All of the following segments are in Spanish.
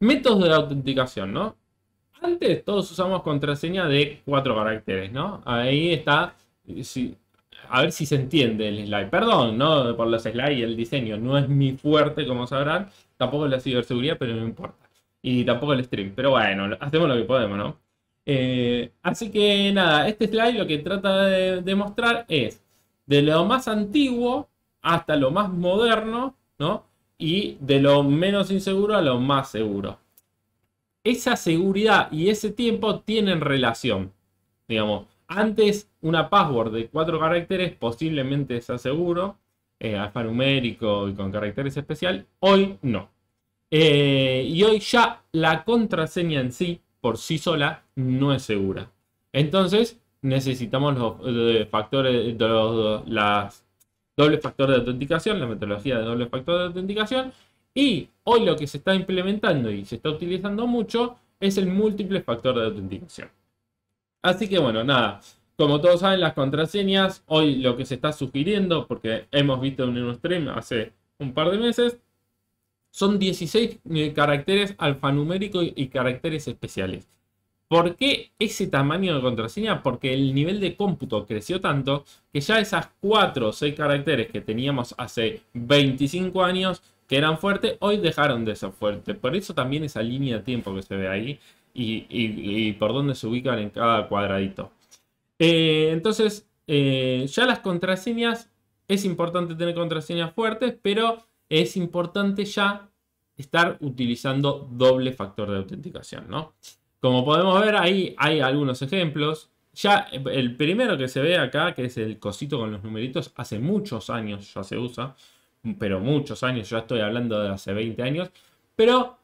Métodos de autenticación, ¿no? Antes todos usamos contraseña de cuatro caracteres, ¿no? Ahí está. a ver si se entiende el slide. Perdón, ¿no? Por los slides y el diseño. No es mi fuerte, como sabrán. Tampoco la ciberseguridad, pero no importa. Y tampoco el stream. Pero bueno, hacemos lo que podemos, ¿no? Eh, así que nada, este slide lo que trata de demostrar es de lo más antiguo hasta lo más moderno, ¿no? y de lo menos inseguro a lo más seguro. Esa seguridad y ese tiempo tienen relación. Digamos, antes una password de cuatro caracteres posiblemente sea seguro, eh, alfanumérico y con caracteres especial, hoy no. Eh, y hoy ya la contraseña en sí, por sí sola, no es segura. Entonces necesitamos los, eh, factores, los, las doble factor de autenticación, la metodología de doble factor de autenticación. Y hoy lo que se está implementando y se está utilizando mucho es el múltiple factor de autenticación. Así que bueno, nada. Como todos saben, las contraseñas, hoy lo que se está sugiriendo, porque hemos visto en un stream hace un par de meses, son 16 eh, caracteres alfanuméricos y caracteres especiales. ¿Por qué ese tamaño de contraseña? Porque el nivel de cómputo creció tanto que ya esas 4 o 6 caracteres que teníamos hace 25 años que eran fuertes, hoy dejaron de ser fuertes. Por eso también esa línea de tiempo que se ve ahí y, por dónde se ubican en cada cuadradito. Eh, entonces, eh, ya las contraseñas, es importante tener contraseñas fuertes, pero es importante ya estar utilizando doble factor de autenticación, ¿no? Como podemos ver, ahí hay algunos ejemplos. Ya el primero que se ve acá, que es el cosito con los numeritos, hace muchos años ya se usa, pero muchos años, ya estoy hablando de hace 20 años, pero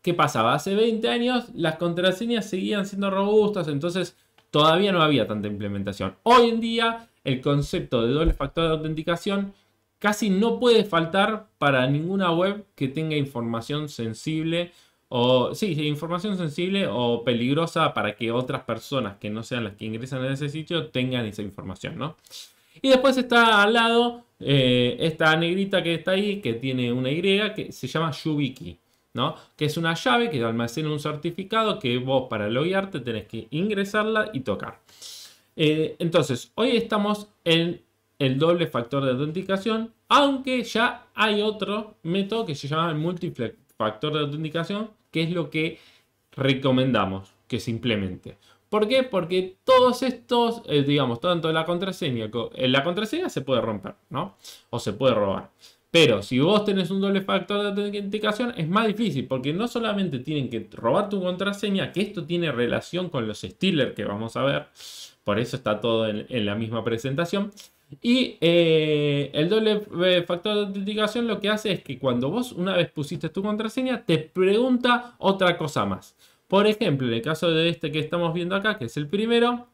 ¿qué pasaba? Hace 20 años las contraseñas seguían siendo robustas, entonces todavía no había tanta implementación. Hoy en día el concepto de doble factor de autenticación casi no puede faltar para ninguna web que tenga información sensible o sí, información sensible o peligrosa para que otras personas que no sean las que ingresan a ese sitio tengan esa información, ¿no? Y después está al lado eh, esta negrita que está ahí, que tiene una Y, que se llama YubiKey, ¿no? Que es una llave que almacena un certificado que vos para loguearte tenés que ingresarla y tocar. Eh, entonces, hoy estamos en el doble factor de autenticación, aunque ya hay otro método que se llama el factor de autenticación, qué es lo que recomendamos que simplemente. ¿Por qué? Porque todos estos, eh, digamos, tanto la contraseña, eh, la contraseña se puede romper, ¿no? O se puede robar. Pero si vos tenés un doble factor de autenticación es más difícil porque no solamente tienen que robar tu contraseña, que esto tiene relación con los stealers que vamos a ver, por eso está todo en la misma presentación, y eh, el doble eh, factor de autenticación lo que hace es que cuando vos una vez pusiste tu contraseña, te pregunta otra cosa más. Por ejemplo, en el caso de este que estamos viendo acá, que es el primero,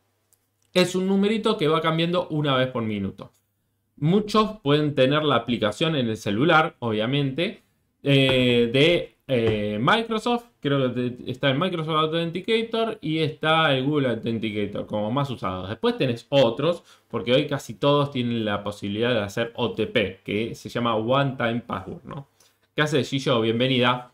es un numerito que va cambiando una vez por minuto. Muchos pueden tener la aplicación en el celular, obviamente, eh, de eh, Microsoft, creo que está el Microsoft Authenticator y está el Google Authenticator como más usados. Después tenés otros, porque hoy casi todos tienen la posibilidad de hacer OTP, que se llama One Time Password, ¿no? ¿Qué haces, yo Bienvenida.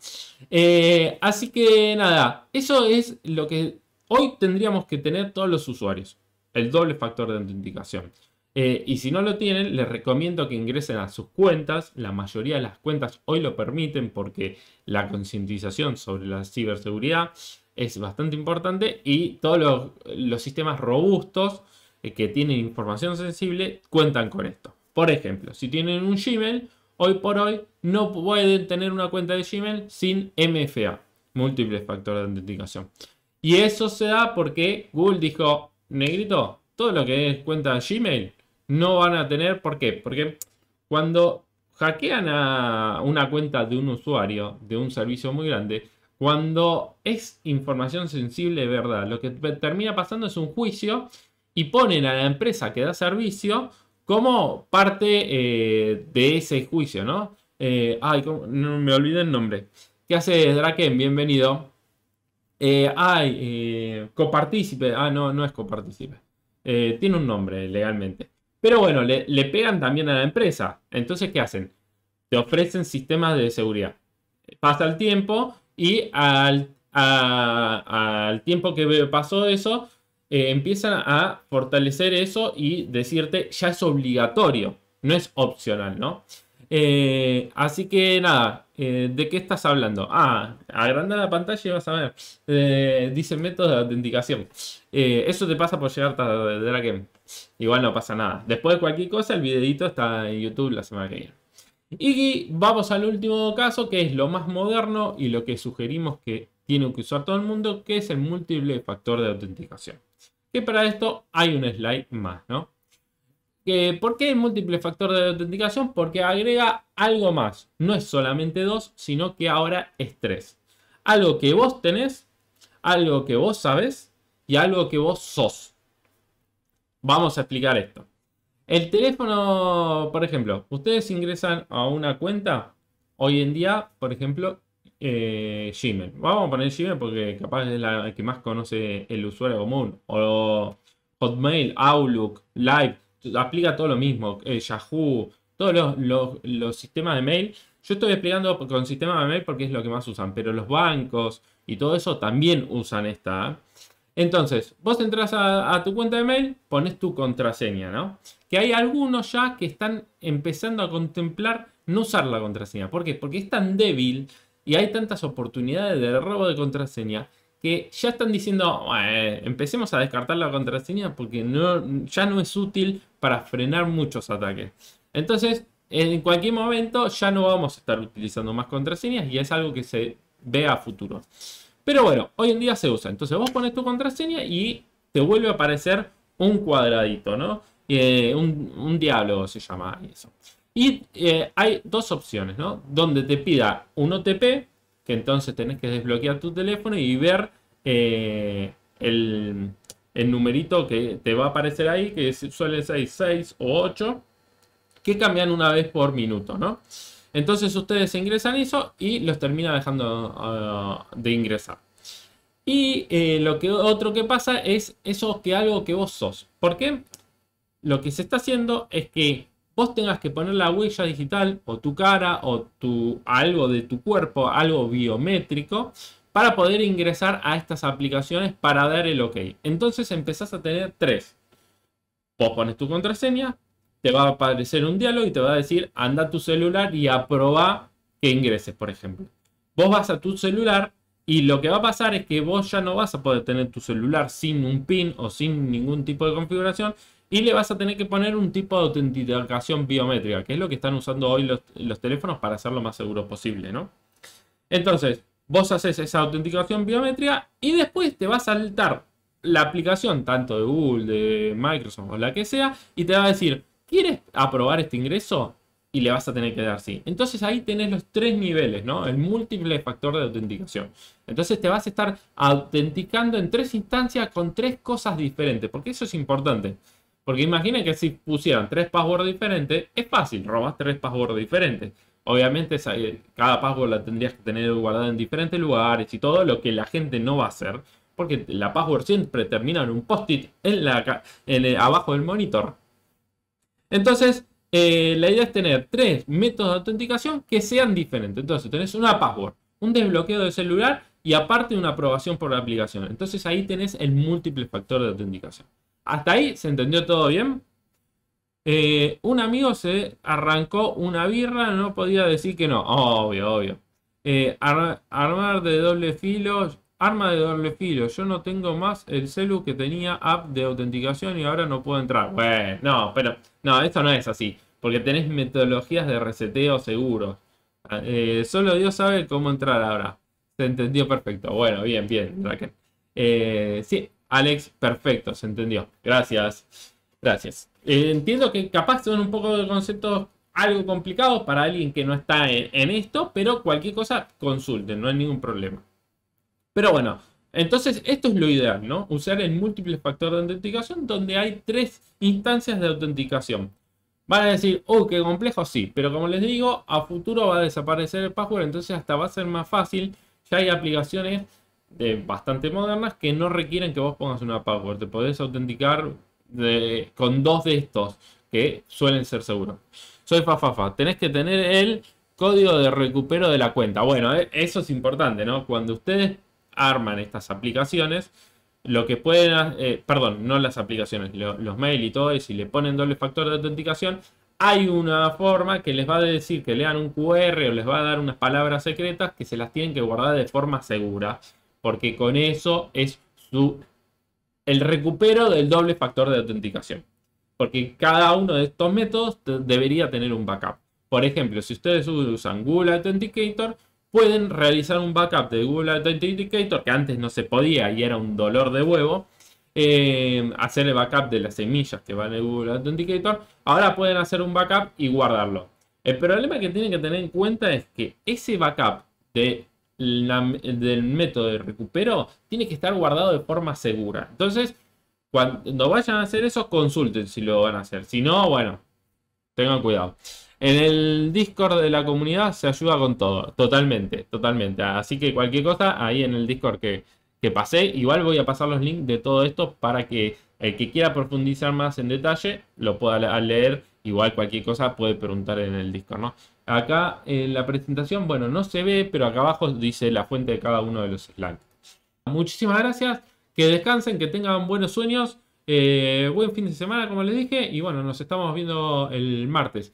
Eh, así que nada, eso es lo que hoy tendríamos que tener todos los usuarios, el doble factor de autenticación. Eh, y si no lo tienen, les recomiendo que ingresen a sus cuentas. La mayoría de las cuentas hoy lo permiten porque la concientización sobre la ciberseguridad es bastante importante y todos los, sistemas robustos eh, que tienen información sensible cuentan con esto. Por ejemplo, si tienen un Gmail, hoy por hoy no pueden tener una cuenta de Gmail sin MFA, múltiples factores de autenticación. Y eso se da porque Google dijo, negrito, todo lo que es cuenta de Gmail no van a tener. ¿Por qué? Porque cuando hackean a una cuenta de un usuario, de un servicio muy grande, cuando es información sensible verdad, lo que termina pasando es un juicio y ponen a la empresa que da servicio como parte eh, de ese juicio, ¿no? Eh, ay, no me olvidé el nombre. ¿Qué hace Draken? Bienvenido. Eh, ay, copartícipe. Ah, no, no es copartícipe. tiene un nombre legalmente. Pero bueno, le, pegan también a la empresa. Entonces, ¿qué hacen? Te ofrecen sistemas de seguridad. Pasa el tiempo y al, al tiempo que pasó eso, eh, empiezan a fortalecer eso y decirte ya es obligatorio, no es opcional, ¿no? Eh, así que nada, eh, ¿de qué estás hablando? Ah, agranda la pantalla y vas a ver. dice métodos de autenticación. eso te pasa por llegar tarde, que... Igual no pasa nada. Después de cualquier cosa, el videito está en YouTube la semana que viene. Y vamos al último caso, que es lo más moderno y lo que sugerimos que tiene que usar todo el mundo, que es el múltiple factor de autenticación. Que para esto hay un slide más, ¿no? ¿Por qué el múltiple factor de autenticación? Porque agrega algo más. No es solamente dos, sino que ahora es tres. Algo que vos tenés, algo que vos sabes y algo que vos sos. Vamos a explicar esto. El teléfono, por ejemplo, ustedes ingresan a una cuenta, hoy en día, por ejemplo, eh, Gmail. Vamos a poner Gmail porque capaz es la que más conoce el usuario común. O Hotmail, Outlook, Live, aplica todo lo mismo. Eh, Yahoo, todos los, sistemas de mail. Yo estoy explicando con sistema de mail porque es lo que más usan, pero los bancos y todo eso también usan esta. ¿eh? Entonces, vos entras a, tu cuenta de mail, pones tu contraseña, ¿no? Que hay algunos ya que están empezando a contemplar no usar la contraseña. ¿Por qué? Porque es tan débil y hay tantas oportunidades de robo de contraseña que ya están diciendo, empecemos a descartar la contraseña porque ya no es útil para frenar muchos ataques. Entonces, en cualquier momento ya no vamos a estar utilizando más contraseñas y es algo que se ve a futuro. Pero bueno, hoy en día se usa. Entonces vos pones tu contraseña y te vuelve a aparecer un cuadradito, ¿no? Eh, un, un, diálogo se llama eso. Y eh, hay dos opciones, ¿no? Donde te pida un OTP, que entonces tenés que desbloquear tu teléfono y ver eh, el, el numerito que te va a aparecer ahí, que suele ser 6 o 8, que cambian una vez por minuto, ¿no? Entonces ustedes ingresan eso y los termina dejando uh, de ingresar. Y eh, lo que otro que pasa es eso que algo que vos sos. ¿Por qué? Lo que se está haciendo es que vos tengas que poner la huella digital o tu cara o tu, algo de tu cuerpo, algo biométrico, para poder ingresar a estas aplicaciones para dar el ok. Entonces empezás a tener tres. Vos pones tu contraseña, te va a aparecer un diálogo y te va a decir, anda a tu celular y aproba que ingreses, por ejemplo. Vos vas a tu celular y lo que va a pasar es que vos ya no vas a poder tener tu celular sin un PIN o sin ningún tipo de configuración y le vas a tener que poner un tipo de autenticación biométrica, que es lo que están usando hoy los, los teléfonos para hacerlo más seguro posible, ¿no? Entonces, vos haces esa autenticación biométrica y después te va a saltar la aplicación, tanto de Google, de Microsoft o la que sea, y te va a decir, ¿Quieres aprobar este ingreso? Y le vas a tener que dar sí. Entonces ahí tenés los tres niveles, ¿no? El múltiple factor de autenticación. Entonces te vas a estar autenticando en tres instancias con tres cosas diferentes, porque eso es importante. Porque imaginen que si pusieran tres passwords diferentes, es fácil, robas tres passwords diferentes. Obviamente eh, cada password la tendrías que tener guardada en diferentes lugares y todo lo que la gente no va a hacer, porque la password siempre termina en un post-it en la, abajo del monitor. Entonces, eh, la idea es tener tres métodos de autenticación que sean diferentes. Entonces, tenés una password, un desbloqueo de celular y aparte una aprobación por la aplicación. Entonces ahí tenés el múltiple factor de autenticación. Hasta ahí se entendió todo bien. Eh, un amigo se arrancó una birra, no podía decir que no. Obvio, obvio. Eh, armar de doble filo Arma de doble filo. Yo no tengo más el celu que tenía app de autenticación y ahora no puedo entrar. Bueno, no, pero no, esto no es así. Porque tenés metodologías de reseteo seguros. Ah, eh, solo Dios sabe cómo entrar ahora. Se entendió perfecto. Bueno, bien, bien, Raquel. Eh, sí, Alex, perfecto, se entendió. Gracias. Gracias. Eh, entiendo que capaz son un poco de conceptos algo complicados para alguien que no está en, en esto, pero cualquier cosa consulten, no hay ningún problema. Pero bueno, entonces esto es lo ideal, ¿no? Usar el múltiple factor de autenticación donde hay tres instancias de autenticación. Van a decir, oh, qué complejo, sí, pero como les digo, a futuro va a desaparecer el password, entonces hasta va a ser más fácil. Ya hay aplicaciones de bastante modernas que no requieren que vos pongas una password. Te podés autenticar con dos de estos que suelen ser seguros. Soy Fafafa. Fa, Tenés que tener el código de recupero de la cuenta. Bueno, eh, eso es importante, ¿no? Cuando ustedes arman estas aplicaciones, lo que pueden, eh, perdón, no las aplicaciones, los mail y todo, y si le ponen doble factor de autenticación, hay una forma que les va a decir que lean un QR o les va a dar unas palabras secretas que se las tienen que guardar de forma segura, porque con eso es su, el recupero del doble factor de autenticación. Porque cada uno de estos métodos debería tener un backup. Por ejemplo, si ustedes usan Google Authenticator, pueden realizar un backup de Google Authenticator, que antes no se podía y era un dolor de huevo. Eh, hacer el backup de las semillas que van en Google Authenticator. Ahora pueden hacer un backup y guardarlo. El problema que tienen que tener en cuenta es que ese backup del método de recupero tiene que estar guardado de forma segura. Entonces, cuando vayan a hacer eso, consulten si lo van a hacer. Si no, bueno, tengan cuidado. En el Discord de la comunidad se ayuda con todo, totalmente, totalmente. Así que cualquier cosa ahí en el Discord que, que pasé, igual voy a pasar los links de todo esto para que el que quiera profundizar más en detalle lo pueda leer. Igual cualquier cosa puede preguntar en el Discord, ¿no? Acá en la presentación, bueno, no se ve, pero acá abajo dice la fuente de cada uno de los slides. Muchísimas gracias, que descansen, que tengan buenos sueños, eh, buen fin de semana, como les dije, y bueno, nos estamos viendo el martes.